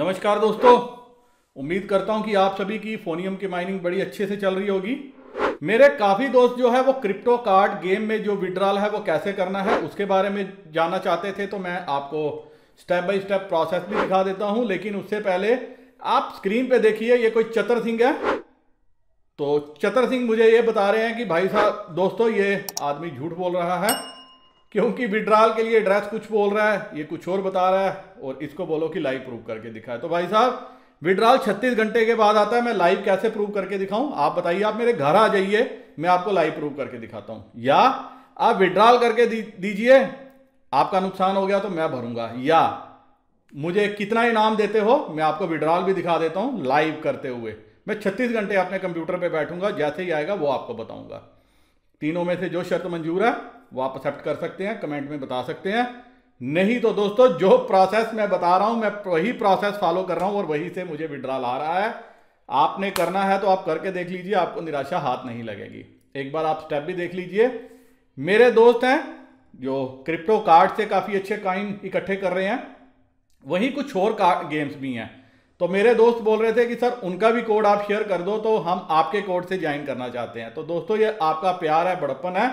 नमस्कार दोस्तों उम्मीद करता हूं कि आप सभी की फोनियम की माइनिंग बड़ी अच्छे से चल रही होगी मेरे काफ़ी दोस्त जो है वो क्रिप्टो कार्ड गेम में जो विड्रॉल है वो कैसे करना है उसके बारे में जानना चाहते थे तो मैं आपको स्टेप बाय स्टेप प्रोसेस भी दिखा देता हूं लेकिन उससे पहले आप स्क्रीन पे देखिए ये कोई चतर सिंह है तो चतर सिंह मुझे ये बता रहे हैं कि भाई साहब दोस्तों ये आदमी झूठ बोल रहा है क्योंकि विड्रॉल के लिए एड्रेस कुछ बोल रहा है ये कुछ और बता रहा है और इसको बोलो कि लाइव प्रूव करके दिखाए तो भाई साहब विड्रॉल 36 घंटे के बाद आता है मैं लाइव कैसे प्रूव करके दिखाऊं आप बताइए आप मेरे घर आ जाइए मैं आपको लाइव प्रूव करके दिखाता हूं या आप विड्रॉल करके दीजिए आपका नुकसान हो गया तो मैं भरूंगा या मुझे कितना इनाम देते हो मैं आपको विड्रॉल भी दिखा देता हूँ लाइव करते हुए मैं छत्तीस घंटे अपने कंप्यूटर पर बैठूंगा जैसे ही आएगा वो आपको बताऊंगा तीनों में से जो शर्त मंजूर है वो आप एक्सेप्ट कर सकते हैं कमेंट में बता सकते हैं नहीं तो दोस्तों जो प्रोसेस मैं बता रहा हूं मैं वही प्रोसेस फॉलो कर रहा हूं और वही से मुझे विड्रॉल आ रहा है आपने करना है तो आप करके देख लीजिए आपको निराशा हाथ नहीं लगेगी एक बार आप स्टेप भी देख लीजिए मेरे दोस्त हैं जो क्रिप्टो कार्ड से काफ़ी अच्छे काइन इकट्ठे कर रहे हैं वहीं कुछ और गेम्स भी हैं तो मेरे दोस्त बोल रहे थे कि सर उनका भी कोड आप शेयर कर दो तो हम आपके कोड से ज्वाइन करना चाहते हैं तो दोस्तों ये आपका प्यार है बड़पन है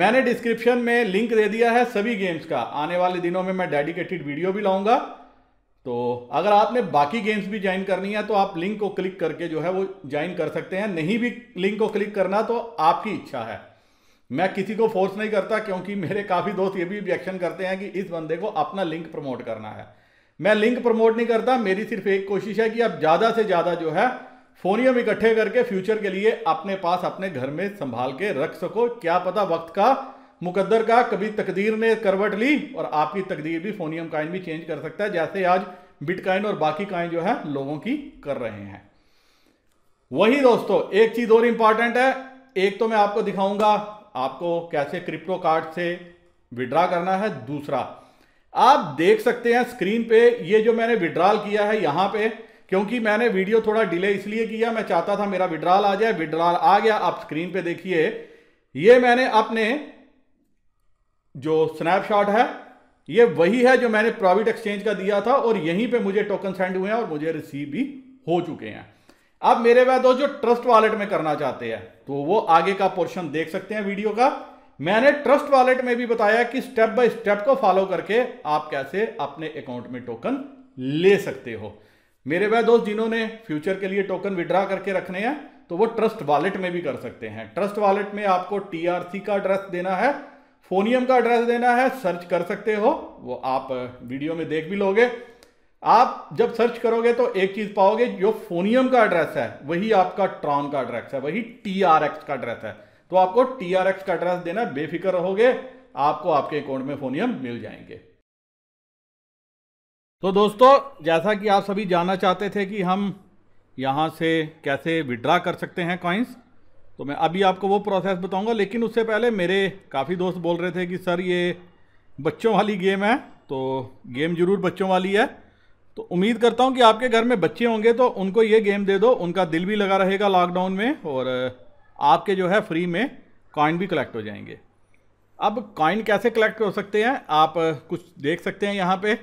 मैंने डिस्क्रिप्शन में लिंक दे दिया है सभी गेम्स का आने वाले दिनों में मैं डेडिकेटेड वीडियो भी लाऊंगा तो अगर आपने बाकी गेम्स भी ज्वाइन करनी है तो आप लिंक को क्लिक करके जो है वो ज्वाइन कर सकते हैं नहीं भी लिंक को क्लिक करना तो आपकी इच्छा है मैं किसी को फोर्स नहीं करता क्योंकि मेरे काफ़ी दोस्त ये भी रिएक्शन करते हैं कि इस बंदे को अपना लिंक प्रमोट करना है मैं लिंक प्रमोट नहीं करता मेरी सिर्फ एक कोशिश है कि आप ज़्यादा से ज़्यादा जो है फोनियम इकट्ठे करके फ्यूचर के लिए अपने पास अपने घर में संभाल के रख सको क्या पता वक्त का मुकद्दर का कभी तकदीर ने करवट ली और आपकी तकदीर भी फोनियम काइन भी चेंज कर सकता है जैसे आज बिटकॉइन और बाकी काइन जो है लोगों की कर रहे हैं वही दोस्तों एक चीज और इंपॉर्टेंट है एक तो मैं आपको दिखाऊंगा आपको कैसे क्रिप्टो कार्ड से विड्रा करना है दूसरा आप देख सकते हैं स्क्रीन पे ये जो मैंने विड्रॉल किया है यहां पे क्योंकि मैंने वीडियो थोड़ा डिले इसलिए किया मैं चाहता था मेरा विड्रॉल आ जाए विड्रॉल आ गया आप स्क्रीन पे देखिए ये मैंने अपने जो स्नैपशॉट है ये वही है जो मैंने प्राइवेट एक्सचेंज का दिया था और यहीं पे मुझे टोकन सेंड हुए हैं और मुझे रिसीव भी हो चुके हैं अब मेरे वह दोस्त जो ट्रस्ट वॉलेट में करना चाहते हैं तो वो आगे का पोर्शन देख सकते हैं वीडियो का मैंने ट्रस्ट वॉलेट में भी बताया कि स्टेप बाय स्टेप को फॉलो करके आप कैसे अपने अकाउंट में टोकन ले सकते हो मेरे वह दोस्त जिन्होंने फ्यूचर के लिए टोकन विड्रा करके रखने हैं तो वो ट्रस्ट वॉलेट में भी कर सकते हैं ट्रस्ट वॉलेट में आपको टीआरसी का एड्रेस देना है फोनियम का एड्रेस देना है सर्च कर सकते हो वो आप वीडियो में देख भी लोगे आप जब सर्च करोगे तो एक चीज पाओगे जो फोनियम का एड्रेस है वही आपका ट्रॉन का एड्रेस है वही टी आर एक्स का एड्रेस है तो आपको टी आर एक्स का एड्रेस देना बेफिक्र रहोगे आपको आपके अकाउंट में फोनियम मिल जाएंगे तो दोस्तों जैसा कि आप सभी जानना चाहते थे कि हम यहाँ से कैसे विड्रा कर सकते हैं कॉइन्स तो मैं अभी आपको वो प्रोसेस बताऊंगा लेकिन उससे पहले मेरे काफ़ी दोस्त बोल रहे थे कि सर ये बच्चों वाली गेम है तो गेम ज़रूर बच्चों वाली है तो उम्मीद करता हूँ कि आपके घर में बच्चे होंगे तो उनको ये गेम दे दो उनका दिल भी लगा रहेगा लॉकडाउन में और आपके जो है फ्री में कॉइन भी कलेक्ट हो जाएंगे अब कॉइन कैसे कलेक्ट हो सकते हैं आप कुछ देख सकते हैं यहाँ पर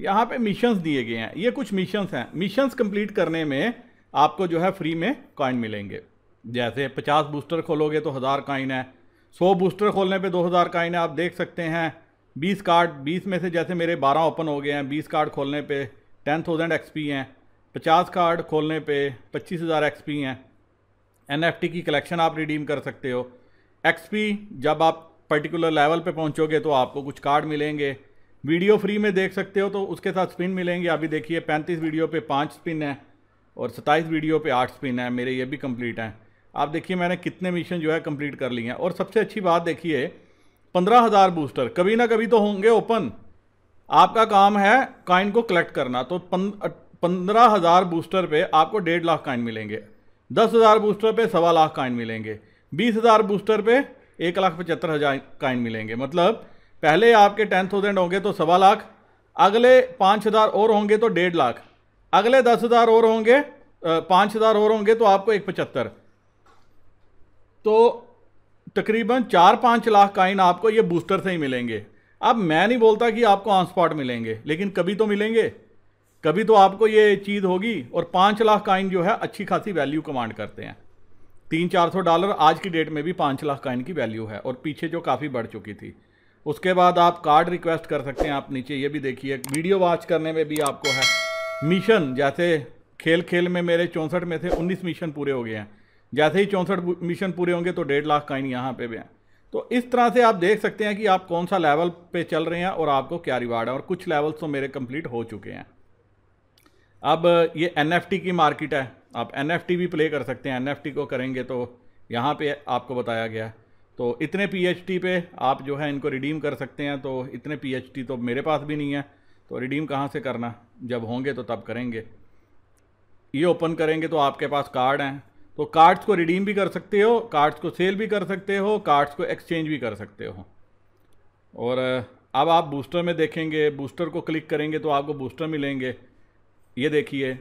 यहाँ पे मिशंस दिए गए हैं ये कुछ मिशंस हैं मिशंस कंप्लीट करने में आपको जो है फ्री में कॉइन मिलेंगे जैसे 50 बूस्टर खोलोगे तो हज़ार काइन है 100 बूस्टर खोलने पे 2000 काइन है आप देख सकते हैं 20 कार्ड 20 में से जैसे मेरे 12 ओपन हो गए हैं 20 कार्ड खोलने पे 10,000 थाउजेंड हैं 50 कार्ड खोलने पे 25,000 हज़ार हैं एन की कलेक्शन आप रिडीम कर सकते हो एक्स जब आप पर्टिकुलर लेवल पर पहुँचोगे तो आपको कुछ कार्ड मिलेंगे वीडियो फ्री में देख सकते हो तो उसके साथ स्पिन मिलेंगे अभी देखिए पैंतीस वीडियो पे पाँच स्पिन है और सत्ताईस वीडियो पे आठ स्पिन है मेरे ये भी कंप्लीट हैं आप देखिए मैंने कितने मिशन जो है कंप्लीट कर लिए हैं और सबसे अच्छी बात देखिए पंद्रह हज़ार बूस्टर कभी ना कभी तो होंगे ओपन आपका काम है काइन को कलेक्ट करना तो पंद्रह हज़ार बूस्टर पर आपको डेढ़ लाख काइन मिलेंगे दस हज़ार बूस्टर पर सवा लाख काइन मिलेंगे बीस हज़ार बूस्टर पर एक लाख पचहत्तर हज़ार काइन मिलेंगे मतलब पहले आपके टेन थाउजेंड होंगे तो सवा लाख अगले पाँच हज़ार और होंगे तो डेढ़ लाख अगले दस हज़ार और होंगे पाँच हज़ार और होंगे तो आपको एक पचहत्तर तो तकरीबन चार पाँच लाख काइन आपको ये बूस्टर से ही मिलेंगे अब मैं नहीं बोलता कि आपको ऑन स्पॉट मिलेंगे लेकिन कभी तो मिलेंगे कभी तो आपको ये चीज़ होगी और पाँच लाख काइन जो है अच्छी खासी वैल्यू कमांड करते हैं तीन चार सौ डॉलर आज की डेट में भी पाँच लाख काइन की वैल्यू है और पीछे जो काफ़ी बढ़ चुकी थी उसके बाद आप कार्ड रिक्वेस्ट कर सकते हैं आप नीचे ये भी देखिए वीडियो वॉच करने में भी आपको है मिशन जैसे खेल खेल में मेरे चौंसठ में से उन्नीस मिशन पूरे हो गए हैं जैसे ही चौंसठ मिशन पूरे होंगे तो डेढ़ लाख काइन यहाँ पे भी हैं तो इस तरह से आप देख सकते हैं कि आप कौन सा लेवल पे चल रहे हैं और आपको क्या रिवार्ड है और कुछ लेवल्स तो मेरे कंप्लीट हो चुके हैं अब ये एन की मार्केट है आप एन भी प्ले कर सकते हैं एन को करेंगे तो यहाँ पर आपको बताया गया है तो इतने पीएचटी पे आप जो है इनको रिडीम कर सकते हैं तो इतने पीएचटी तो मेरे पास भी नहीं है तो रिडीम कहाँ से करना जब होंगे तो तब करेंगे ये ओपन करेंगे तो आपके पास कार्ड हैं तो कार्ड्स को रिडीम भी कर सकते हो कार्ड्स को सेल भी कर सकते हो कार्ड्स को एक्सचेंज भी कर सकते हो और अब आप बूस्टर में देखेंगे बूस्टर को क्लिक करेंगे तो आपको बूस्टर मिलेंगे ये देखिए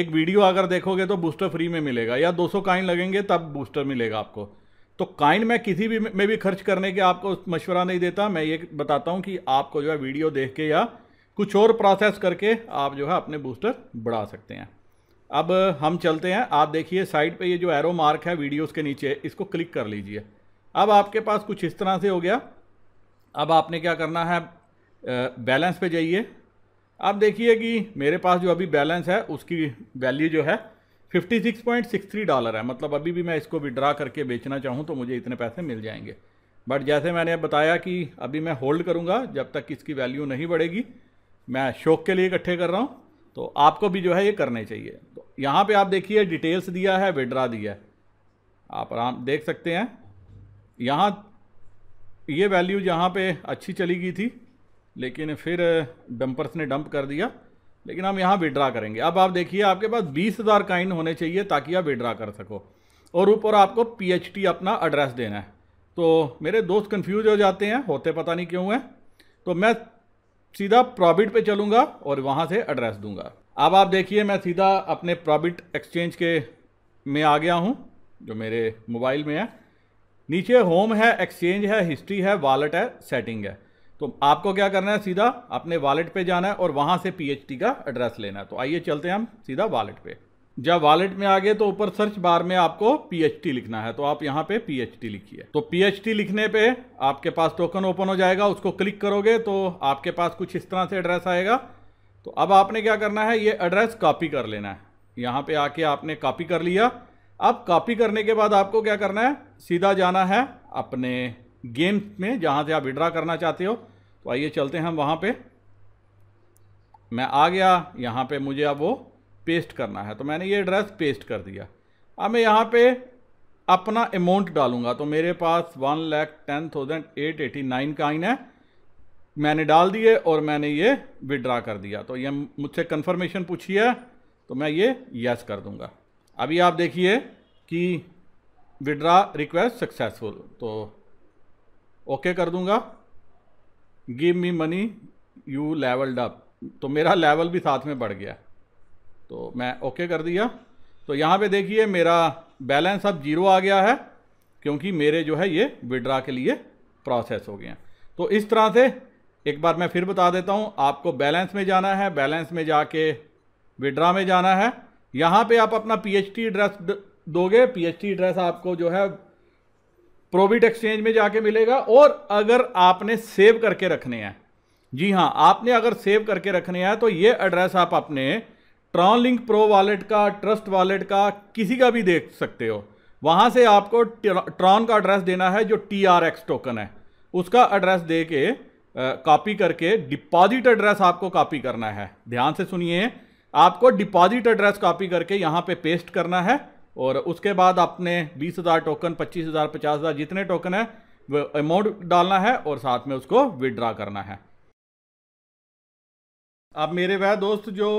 एक वीडियो अगर देखोगे तो बूस्टर फ्री में मिलेगा या 200 सौ काइन लगेंगे तब बूस्टर मिलेगा आपको तो काइंड मैं किसी भी में भी खर्च करने के आपको मशवरा नहीं देता मैं ये बताता हूँ कि आपको जो है वीडियो देख के या कुछ और प्रोसेस करके आप जो है अपने बूस्टर बढ़ा सकते हैं अब हम चलते हैं आप देखिए साइड पे ये जो एरो मार्क है वीडियोस के नीचे इसको क्लिक कर लीजिए अब आपके पास कुछ इस तरह से हो गया अब आपने क्या करना है बैलेंस पे जाइए अब देखिए कि मेरे पास जो अभी बैलेंस है उसकी वैल्यू जो है 56.63 डॉलर है मतलब अभी भी मैं इसको विड्रा करके बेचना चाहूँ तो मुझे इतने पैसे मिल जाएंगे बट जैसे मैंने बताया कि अभी मैं होल्ड करूँगा जब तक इसकी वैल्यू नहीं बढ़ेगी मैं शौक के लिए इकट्ठे कर रहा हूँ तो आपको भी जो है ये करने चाहिए तो यहाँ पर आप देखिए डिटेल्स दिया है विड्रा दिया है आप आराम देख सकते हैं यहाँ ये वैल्यू जहाँ पे अच्छी चली गई थी लेकिन फिर डंपर्स ने डंप कर दिया लेकिन हम यहाँ विड्रा करेंगे अब आप देखिए आपके पास बीस हज़ार काइन होने चाहिए ताकि आप विड्रा कर सको और ऊपर आपको पी अपना एड्रेस देना है तो मेरे दोस्त कन्फ्यूज हो जाते हैं होते पता नहीं क्यों हैं तो मैं सीधा प्रॉबिट पे चलूँगा और वहाँ से एड्रेस दूँगा अब आप देखिए मैं सीधा अपने प्रॉबिट एक्सचेंज के में आ गया हूँ जो मेरे मोबाइल में है नीचे होम है एक्सचेंज है हिस्ट्री है वॉलेट है सेटिंग है तो आपको क्या करना है सीधा अपने वॉलेट पे जाना है और वहाँ से पीएचडी का एड्रेस लेना है तो आइए चलते हैं हम सीधा वॉलेट पे जब वॉलेट में आ गए तो ऊपर सर्च बार में आपको पीएचडी लिखना है तो आप यहाँ पे पीएचडी लिखिए तो पीएचडी लिखने पे आपके पास टोकन ओपन हो जाएगा उसको क्लिक करोगे तो आपके पास कुछ इस तरह से एड्रेस आएगा तो अब आपने क्या करना है ये एड्रेस कॉपी कर लेना है यहाँ पे आके आपने कॉपी कर लिया अब कॉपी करने के बाद आपको क्या करना है सीधा जाना है अपने गेम में जहाँ से आप विड्रा करना चाहते हो तो आइए चलते हैं हम वहाँ पे मैं आ गया यहाँ पे मुझे अब वो पेस्ट करना है तो मैंने ये एड्रेस पेस्ट कर दिया अब मैं यहाँ पे अपना अमाउंट डालूंगा तो मेरे पास one lakh ten thousand eight eighty nine का आइन है मैंने डाल दिए और मैंने ये विड्रा कर दिया तो ये मुझसे कन्फर्मेशन पूछी है तो मैं ये यस कर दूंगा अभी आप देखिए कि विड्रा रिक्वेस्ट सक्सेसफुल तो ओके कर दूंगा give me money you levelled up तो मेरा लेवल भी साथ में बढ़ गया तो मैं ओके कर दिया तो यहाँ पे देखिए मेरा बैलेंस अब जीरो आ गया है क्योंकि मेरे जो है ये विड्रा के लिए प्रोसेस हो गए हैं तो इस तरह से एक बार मैं फिर बता देता हूँ आपको बैलेंस में जाना है बैलेंस में जाके विड्रा में जाना है यहाँ पे आप अपना पीएचटी एड्रेस दोगे पीएचटी एड्रेस आपको जो है प्रोविट एक्सचेंज में जाके मिलेगा और अगर आपने सेव करके रखने हैं जी हाँ आपने अगर सेव करके रखने हैं तो ये एड्रेस आप अपने ट्रॉन लिंक प्रो वॉलेट का ट्रस्ट वॉलेट का किसी का भी देख सकते हो वहाँ से आपको ट्रॉन का एड्रेस देना है जो टी आर एक्स टोकन है उसका एड्रेस दे के कॉपी करके डिपॉजिट एड्रेस आपको कॉपी करना है ध्यान से सुनिए आपको डिपॉजिट एड्रेस कॉपी करके यहाँ पे पेस्ट करना है और उसके बाद आपने बीस हज़ार टोकन पच्चीस हज़ार पचास हज़ार जितने टोकन है वो अमाउंट डालना है और साथ में उसको विदड्रा करना है अब मेरे वह दोस्त जो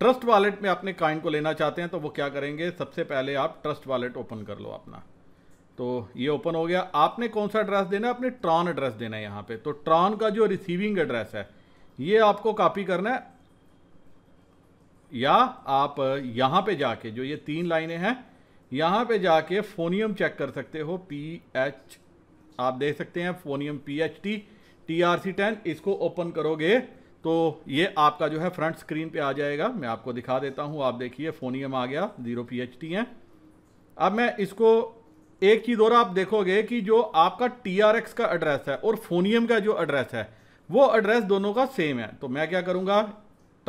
ट्रस्ट वॉलेट में अपने काइन को लेना चाहते हैं तो वो क्या करेंगे सबसे पहले आप ट्रस्ट वॉलेट ओपन कर लो अपना तो ये ओपन हो गया आपने कौन सा एड्रेस देना है अपने ट्रॉन एड्रेस देना है यहाँ पे तो ट्रॉन का जो रिसीविंग एड्रेस है ये आपको कॉपी करना है या आप यहाँ पे जाके जो ये तीन लाइनें हैं यहाँ पे जाके फोनियम चेक कर सकते हो पी एच आप देख सकते हैं Phonium P H T T R C ten इसको ओपन करोगे तो ये आपका जो है फ्रंट स्क्रीन पे आ जाएगा मैं आपको दिखा देता हूँ आप देखिए फोनियम आ गया ज़ीरो पी एच टी है अब मैं इसको एक चीज़ और आप देखोगे कि जो आपका टी आर एक्स का एड्रेस है और फोनियम का जो एड्रेस है वो एड्रेस दोनों का सेम है तो मैं क्या करूँगा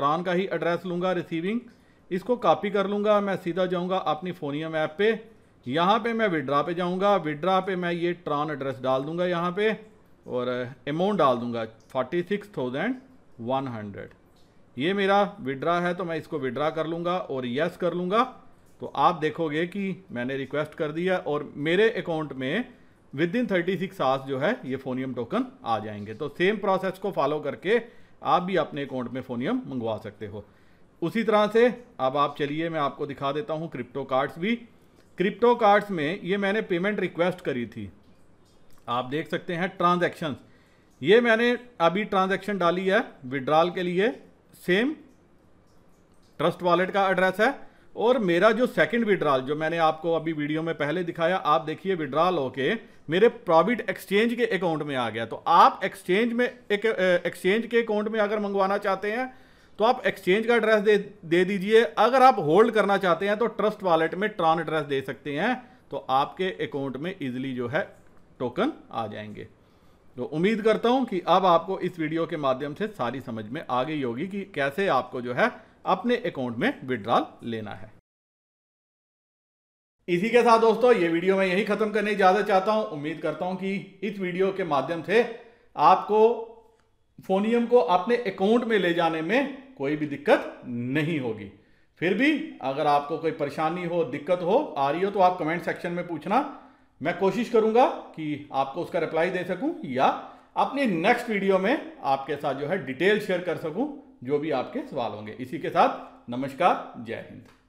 ट्रान का ही एड्रेस लूँगा रिसीविंग इसको कॉपी कर लूँगा मैं सीधा जाऊँगा अपनी फोनियम ऐप पर यहाँ पर मैं विड्रा पे जाऊँगा विड्रा पे मैं ये ट्रान एड्रेस डाल दूँगा यहाँ पर और अमाउंट uh, डाल दूँगा forty six thousand one hundred ये मेरा विड्रा है तो मैं इसको विड्रा कर लूँगा और यस कर लूँगा तो आप देखोगे कि मैंने रिक्वेस्ट कर दिया और मेरे अकाउंट में within thirty six hours जो है ये फोनियम टोकन आ जाएंगे तो सेम प्रोसेस को फॉलो करके आप भी अपने अकाउंट में फोनियम मंगवा सकते हो उसी तरह से अब आप चलिए मैं आपको दिखा देता हूँ क्रिप्टो कार्ड्स भी क्रिप्टो कार्ड्स में ये मैंने पेमेंट रिक्वेस्ट करी थी आप देख सकते हैं ट्रांजेक्शन ये मैंने अभी ट्रांजेक्शन डाली है विड्रॉल के लिए सेम ट्रस्ट वॉलेट का एड्रेस है और मेरा जो सेकंड विड्रॉल जो मैंने आपको अभी वीडियो में पहले दिखाया आप देखिए विड्रॉल होके मेरे प्रॉफिट एक्सचेंज के अकाउंट में आ गया तो आप एक्सचेंज में एक एक्सचेंज के अकाउंट में अगर मंगवाना चाहते हैं तो आप एक्सचेंज का एड्रेस दे दे दीजिए अगर आप होल्ड करना चाहते हैं तो ट्रस्ट वॉलेट में ट्रॉन एड्रेस दे सकते हैं तो आपके अकाउंट में इजिली जो है टोकन आ जाएंगे तो उम्मीद करता हूँ कि अब आपको इस वीडियो के माध्यम से सारी समझ में आ गई होगी कि कैसे आपको जो है अपने अकाउंट में विड्रॉल लेना है इसी के साथ दोस्तों ये वीडियो मैं यही खत्म करने ज्यादा चाहता हूं उम्मीद करता हूं कि इस वीडियो के माध्यम से आपको फोनियम को अपने अकाउंट में ले जाने में कोई भी दिक्कत नहीं होगी फिर भी अगर आपको कोई परेशानी हो दिक्कत हो आ रही हो तो आप कमेंट सेक्शन में पूछना मैं कोशिश करूंगा कि आपको उसका रिप्लाई दे सकूं या अपनी नेक्स्ट वीडियो में आपके साथ जो है डिटेल शेयर कर सकूं जो भी आपके सवाल होंगे इसी के साथ नमस्कार जय हिंद